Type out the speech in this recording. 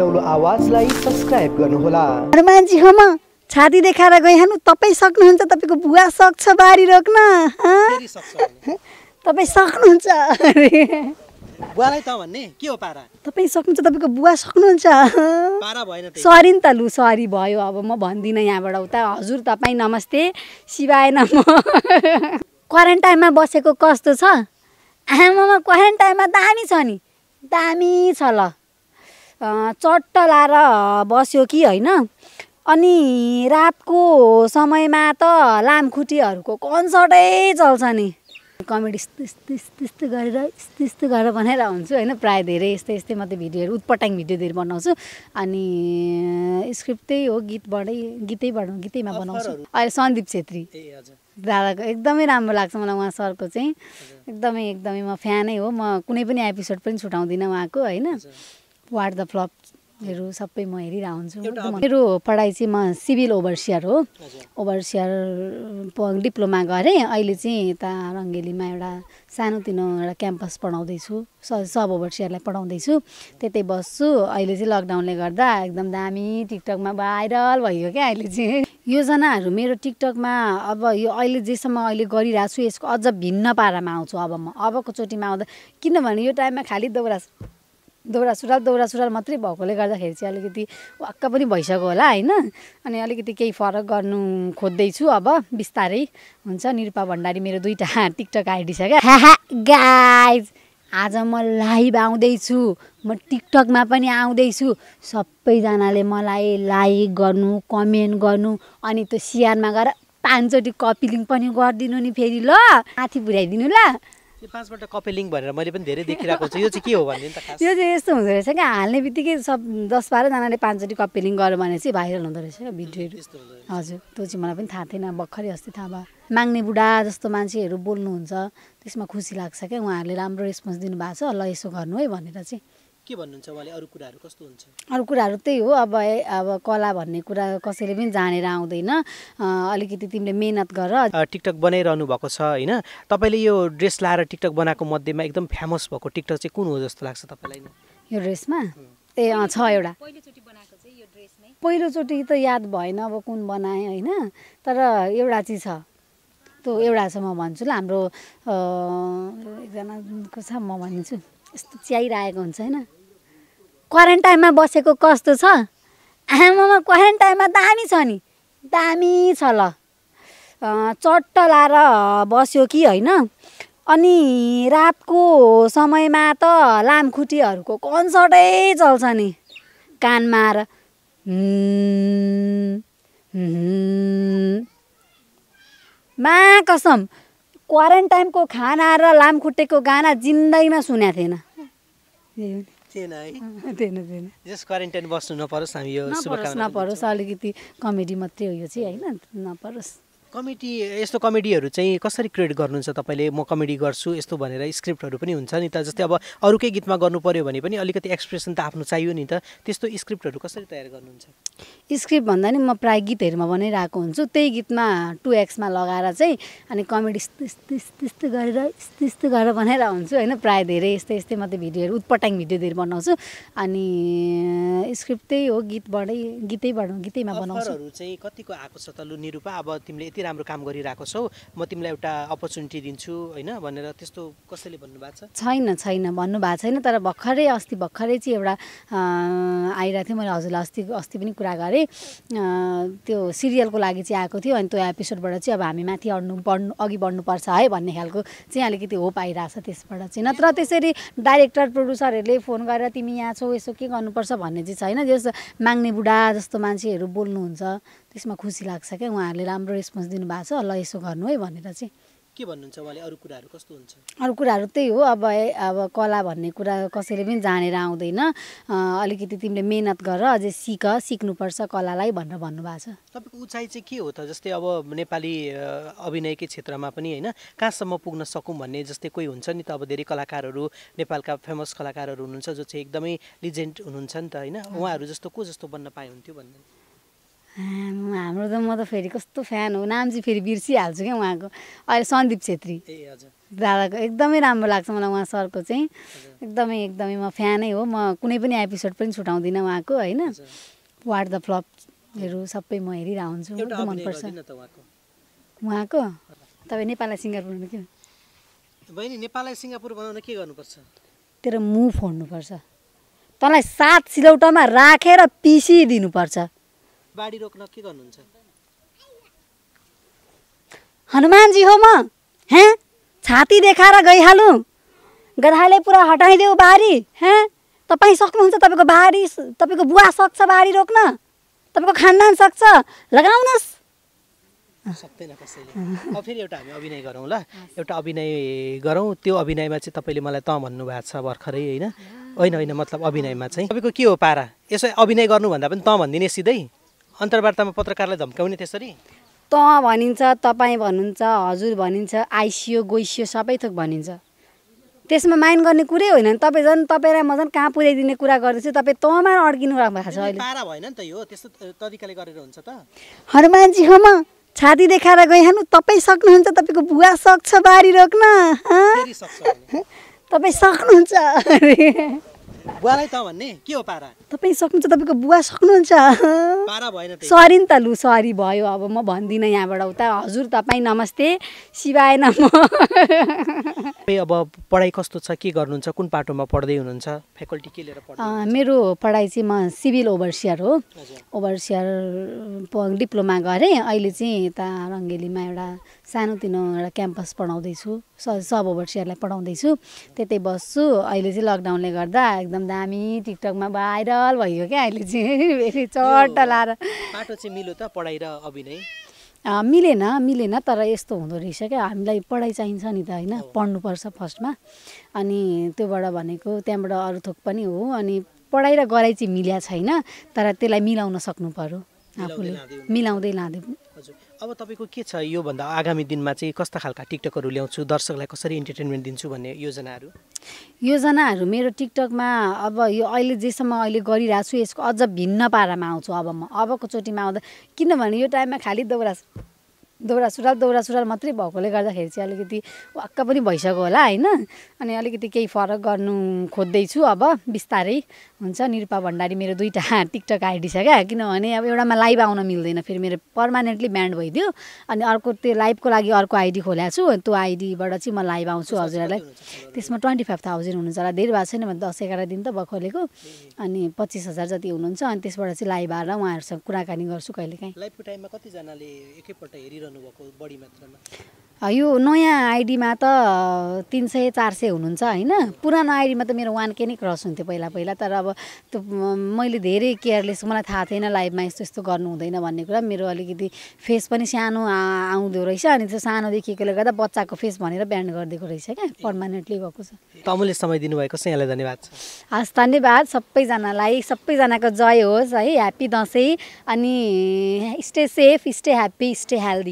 डन्डौलो आवाजलाई सब्सक्राइब गर्नुहोला हनुमानजी म छाती देखाएर गइहाल्नु तपाईँ सक्नुहुन्छ तपाईँको बुवा सक्छ बारी रोक्न तपाईँ सक्नुहुन्छ तपाईँ सक्नुहुन्छ तपाईँको बुवा सक्नुहुन्छ सरी नि त लु सरी भयो अब म भन्दिनँ यहाँबाट उता हजुर तपाईँ नमस्ते सिवाय म क्वारेन्टाइनमा बसेको कस्तो छ आमामा क्वारेन्टाइनमा दामी छ नि दामी छ ल चट्ट लाएर बस्यो कि होइन अनि रातको समयमा त लामखुट्टेहरूको कन्सर्टै चल्छ नि कमेडी यस्तो यस्तो यस्तो गरेर यस्तो यस्तो गरेर बनाएर हुन्छु होइन प्रायः धेरै यस्तै यस्तै मात्रै भिडियोहरू उत्पटाङ भिडियो धेरै बनाउँछु अनि स्क्रिप्ट त्यही हो गीतबाटै गीतैबाट गीतैमा बनाउँछु अहिले सन्दीप छेत्री दादाको एकदमै राम्रो लाग्छ मलाई उहाँ सरको चाहिँ एकदमै एकदमै म फ्यानै हो म कुनै पनि एपिसोड पनि छुट्याउँदिनँ उहाँको होइन वार्ड द फ्लपहरू सबै म हेरिरहन्छु हुन्छु मेरो पढाइ चाहिँ म सिभिल ओभरसियर हो ओभरसियर डिप्लोमा गरेँ अहिले चाहिँ यता रङ्गेलीमा एउटा सानोतिनो एउटा क्याम्पस पढाउँदैछु सब ओभरसियरलाई पढाउँदैछु त्यतै बस्छु अहिले चाहिँ लकडाउनले गर्दा एकदम दामी टिकटकमा भाइरल भयो क्या अहिले चाहिँ योजनाहरू मेरो टिकटकमा अब यो अहिले जेसम्म अहिले गरिरहेको छु यसको अझ भिन्न पारामा आउँछु अब म अबको चोटिमा आउँदा किनभने यो टाइममा खालि दौरा दौरा सुरुवाल दौरा सुरुवाल मात्रै भएकोले गर्दाखेरि चाहिँ अलिकति वाक्क पनि भइसक्यो होला होइन अनि अलिकति केही फरक गर्नु खोज्दैछु अब बिस्तारै हुन्छ निरुपा भण्डारी मेरो दुईवटा टिकटक आइडी छ क्या गाइज आज म लाइभ आउँदैछु म टिकटकमा पनि आउँदैछु सबैजनाले मलाई लाइक गर्नु कमेन्ट गर्नु अनि त्यो सियारमा गएर पाँचचोटि कपिलिङ पनि गरिदिनु नि फेरि ल माथि पुऱ्याइदिनु ल पाँचपल्ट पाँचवटा कपेलिङ भनेर मैले पनि धेरै देखिरहेको छु यो चाहिँ के हो त यो चाहिँ यस्तो हुँदो रहेछ क्या हाल्ने बित्तिकै सब दस बाह्रजनाले पाँचचोटि कपेलिङ गर्यो भने चाहिँ भाइरल हुँदो रहेछ क्या भिडियोहरू हजुर त्यो चाहिँ मलाई पनि थाहा थिएन भर्खरै अस्ति थाहा भयो माग्ने बुढा जस्तो मान्छेहरू बोल्नुहुन्छ त्यसमा खुसी लाग्छ क्या उहाँहरूले राम्रो रेस्पोन्स दिनुभएको छ ल यसो गर्नु है भनेर चाहिँ के भन्नुहुन्छ उहाँले अरू कुराहरू कस्तो हुन्छ अरू कुराहरू त्यही हो अब अब कला भन्ने कुरा कसैले पनि जानेर आउँदैन अलिकति तिमीले मेहनत गर टिकटक बनाइरहनु भएको छ होइन तपाईँले यो ड्रेस लाएर टिकटक बनाएको मध्येमा एकदम फेमस भएको टिकटक चाहिँ कुन हो जस्तो लाग्छ तपाईँलाई यो ड्रेसमा ए अँ छ एउटा पहिलोचोटि त याद भएन अब कुन बनाएँ होइन तर एउटा चाहिँ छ त्यो एउटा छ म भन्छु ल हाम्रो एकजनाको छ म भन्छु यस्तो च्याइरहेको हुन्छ होइन क्वारेन्टाइनमा बसेको कस्तो छ आमामा क्वारेन्टाइनमा दामी छ नि दामी छ ल चट्ट लाएर बस्यो कि होइन अनि रातको समयमा त लामखुट्टीहरूको कन्सर्टै चल्छ नि कानमा र मा कसम क्वारेन्टाइनको खाना र लामखुट्टेको गाना जिन्दगीमा सुनेको थिएन थिएन है क्वारेन्टाइन बस्नु नपरोस् हामी यो नपरोस् नपरोस् अलिकति कमेडी मात्रै हो यो चाहिँ होइन नपरोस् कमेडी यस्तो कमेडीहरू चाहिँ कसरी क्रिएट गर्नुहुन्छ तपाईँले म कमेडी गर्छु यस्तो भनेर स्क्रिप्टहरू पनि हुन्छ नि त जस्तै अब अरूकै गीतमा गर्नु पऱ्यो भने पनि अलिकति एक्सप्रेसन त आफ्नो चाहियो नि त त्यस्तो स्क्रिप्टहरू कसरी तयार गर्नुहुन्छ स्क्रिप्ट भन्दा नि म प्रायः गीतहरूमा बनाइरहेको हुन्छु त्यही गीतमा टु एक्समा लगाएर चाहिँ अनि कमेडी त्यस्तो गरेर त्यस्तो गरेर बनाइरहेको हुन्छु होइन प्रायः धेरै यस्तै यस्तै मात्रै भिडियोहरू उत्पटाङ भिडियो धेरै बनाउँछु अनि स्क्रिप्ट त्यही हो गीतबाटै गीतैबाट गीतैमा बनाउँछु चाहिँ कतिको आएको छ त लु निरूपा अब तिमीले यति राम्रो काम गरिरहेको छौ म तिमीलाई एउटा अपर्च्युनिटी दिन्छु होइन भनेर त्यस्तो कसैले भन्नुभएको छ छैन छैन भन्नुभएको छैन तर भर्खरै अस्ति भर्खरै चाहिँ एउटा आइरहेको थियो मैले हजुरलाई अस्ति अस्ति पनि कुरा गरेँ त्यो सिरियलको लागि चाहिँ आएको थियो अनि त्यो एपिसोडबाट चाहिँ अब हामी माथि अड्नु बढ्नु अघि बढ्नुपर्छ है भन्ने खालको चाहिँ अलिकति होप आइरहेको छ त्यसबाट चाहिँ नत्र त्यसरी डाइरेक्टर प्रड्युसरहरूले फोन गरेर तिमी यहाँ छौ यसो के गर्नुपर्छ भन्ने चाहिँ छैन जस माग्ने बुढा जस्तो मान्छेहरू बोल्नुहुन्छ त्यसमा खुसी लाग्छ क्या उहाँहरूले राम्रो रेस्पोन्स दिनुभएको छ ल यसो गर्नु है भनेर चाहिँ के भन्नुहुन्छ उहाँले अरू कुराहरू कस्तो हुन्छ अरू कुराहरू त्यही हो अब अब कला भन्ने कुरा कसैले पनि जानेर आउँदैन अलिकति तिमीले मेहनत गर अझै सिक सिक्नुपर्छ कलालाई भनेर भन्नुभएको छ तपाईँको उचाइ चाहिँ के हो त जस्तै अब नेपाली अभिनयकै क्षेत्रमा पनि होइन कहाँसम्म पुग्न सकौँ भन्ने जस्तै कोही हुन्छ नि त अब धेरै कलाकारहरू नेपालका फेमस कलाकारहरू हुनुहुन्छ जो चाहिँ एकदमै लिजेन्ड हुनुहुन्छ नि त होइन उहाँहरू जस्तो को जस्तो बन्न पाए हुन्थ्यो भन्दा हाम्रो त म त फेरि कस्तो फ्यान हो नाम चाहिँ फेरि बिर्सिहाल्छु क्या उहाँको अहिले सन्दीप छेत्री दादाको एकदमै राम्रो लाग्छ मलाई उहाँ सरको चाहिँ एकदमै एकदमै म फ्यानै हो म कुनै पनि एपिसोड पनि छुटाउँदिनँ उहाँको होइन वाट द फ्लपहरू सबै म हेरिरहन्छु एकदम मनपर्छ उहाँको तपाईँ नेपाललाई सिङ्गापुर के बहिनी नेपाललाई सिङ्गापुर बनाउन के गर्नुपर्छ तेरो मुभ फोड्नुपर्छ तँलाई सात सिलौटामा राखेर पिसिदिनुपर्छ बाढी रोक्न के गर्नुहुन्छ हनुमानजी हो म हे छाती देखाएर गइहालु गधाले पुरा हटाइदेऊ बारी हे तपाईँ सक्नुहुन्छ तपाईँको बारी तपाईँको बुवा सक्छ बारी रोक्न तपाईँको खानदान सक्छ लगाउनुहोस् सक्दैन कसैले अब फेरि एउटा हामी अभिनय गरौँ ल एउटा अभिनय गरौँ त्यो अभिनयमा चाहिँ तपाईँले मलाई त भन्नुभएको छ भर्खरै होइन होइन होइन मतलब अभिनयमा चाहिँ तपाईँको के हो पारा यसो अभिनय गर्नुभन्दा पनि त भनिदिने सिधै अन्तर्वार्तामा पत्रकारलाई धम्काउने त्यसरी त भनिन्छ तपाईँ भन्नुहुन्छ हजुर भनिन्छ आइसियो गोइसियो सबै थोक भनिन्छ त्यसमा माइन्ड गर्ने कुरै होइन नि तपाईँ झन् तपाईँलाई म झन् कहाँ पुर्याइदिने कुरा गर्दैछु तपाईँ तँमा अड्किनु राख्नु भएको छ अहिले हर म छाती देखाएर गइहाल्नु तपाईँ सक्नुहुन्छ तपाईँको भुवा सक्छ बारी रोक्न तपाईँ सक्नुहुन्छ बुवालाई त भन्ने के हो पारा तपाईँ सक्नुहुन्छ तपाईँको बुवा सक्नुहुन्छ पारा भएन सरी नि त लु सरी भयो अब म भन्दिनँ यहाँबाट उता हजुर तपाईँ नमस्ते शिवाय नम अब पढाइ कस्तो छ के गर्नुहुन्छ कुन पाटोमा पढ्दै हुनुहुन्छ फ्याकल्टी के लिएर मेरो पढाइ चाहिँ म सिभिल ओभरसियर हो ओभरसियर डिप्लोमा गरेँ अहिले चाहिँ यता रङ्गेलीमा एउटा सानोतिनो एउटा क्याम्पस पढाउँदैछु स वर्षीहरूलाई पढाउँदैछु त्यतै बस्छु अहिले चाहिँ लकडाउनले गर्दा एकदम दामी टिकटकमा भाइरल भयो क्या अहिले चाहिँ चट्ट लाएर बाटो चाहिँ मिल्यो त पढाइ र अभिनय मिलेन मिलेन तर यस्तो हुँदो रहेछ क्या हामीलाई पढाइ चाहिन्छ नि त होइन पढ्नुपर्छ फर्स्टमा अनि त्योबाट भनेको त्यहाँबाट अरू थोक पनि हो अनि पढाइ र गराइ चाहिँ मिल्या छैन तर त्यसलाई मिलाउन सक्नु पऱ्यो आफूले मिलाउँदै लाँदै हजुर अब तपाईँको के छ योभन्दा आगामी दिनमा चाहिँ कस्ता खालका टिकटकहरू ल्याउँछु दर्शकलाई कसरी इन्टरटेनमेन्ट दिन्छु भन्ने योजनाहरू योजनाहरू मेरो टिकटकमा अब यो अहिले जेसम्म अहिले गरिरहेको छु यसको अझ भिन्न पारामा आउँछु अब म अबको चोटिमा आउँदा किनभने यो टाइममा खालि दौरा दौरा सुरुवाल दौरा सुरुवाल मात्रै भएकोले गर्दाखेरि चाहिँ अलिकति वाक्क पनि भइसक्यो होला होइन अनि अलिकति केही फरक गर्नु खोज्दैछु अब बिस्तारै हुन्छ निरपा भण्डारी मेरो दुईवटा टिकटक आइडी छ क्या किनभने अब एउटामा लाइभ आउन मिल्दैन फेरि मेरो पर्मानेन्टली ब्यान्ड भइदियो अनि अर्को त्यो लाइभको लागि अर्को आइडी खोलाएको छु त्यो आइडीबाट चाहिँ म लाइभ आउँछु हजुरहरूलाई त्यसमा ट्वेन्टी फाइभ थाउजन्ड हुनुहुन्छ होला धेरै भएको छैन भने दस एघार दिन त खोलेको अनि पच्चिस हजार जति हुनुहुन्छ अनि त्यसबाट चाहिँ लाइभ आएर उहाँहरूसँग कुराकानी गर्छु कहिलेकाहीँ लाइभको टाइममा कतिजनाले एकैपल्ट हेरिरहनु गरिरहनु भएको बढी मात्रामा यो नयाँ आइडीमा त तिन सय चार सय हुनुहुन्छ होइन पुरानो आइडीमा त मेरो वान के नै क्रस हुन्थ्यो पहिला पहिला तर अब त्यो मैले धेरै केयरलेस मलाई थाहा थिएन लाइफमा यस्तो यस्तो गर्नु हुँदैन भन्ने कुरा मेरो अलिकति फेस पनि सानो आउँदो रहेछ अनि त्यो सानो देखिएकोले गर्दा बच्चाको फेस भनेर ब्यान्ड गरिदिएको रहेछ क्या पर्मानेन्टली भएको छ तपाईँले समय दिनुभएको छ यहाँलाई धन्यवाद हस् धन्यवाद सबैजनालाई सबैजनाको जय होस् है ह्याप्पी दसैँ अनि stay safe stay happy stay healthy